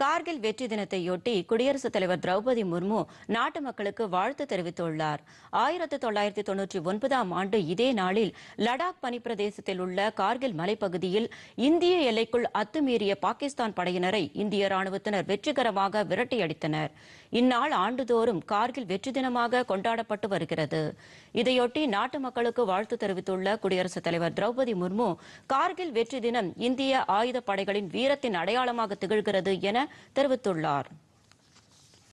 கார்கில் வெற்றி தினத்தையொட்டி குடியரசுத் தலைவர் திரௌபதி முர்மு நாட்டு மக்களுக்கு வாழ்த்து தெரிவித்துள்ளார் ஆயிரத்து தொள்ளாயிரத்தி தொன்னூற்றி ஒன்பதாம் ஆண்டு இதே நாளில் லடாக் பனிப்பிரதேசத்தில் உள்ள கார்கில் மலைப்பகுதியில் இந்திய எல்லைக்குள் அத்துமீறிய பாகிஸ்தான் படையினரை இந்திய ராணுவத்தினர் வெற்றிகரமாக விரட்டியடித்தனர் இந்நாள் ஆண்டுதோறும் கார்கில் வெற்றி தினமாக கொண்டாடப்பட்டு வருகிறது இதையொட்டி நாட்டு மக்களுக்கு வாழ்த்து தெரிவித்துள்ள குடியரசுத் தலைவர் திரௌபதி முர்மு கார்கில் வெற்றி தினம் இந்திய ஆயுதப் படைகளின் வீரத்தின் அடையாளமாக திகழ்கிறது என தெரிவித்துள்ளார்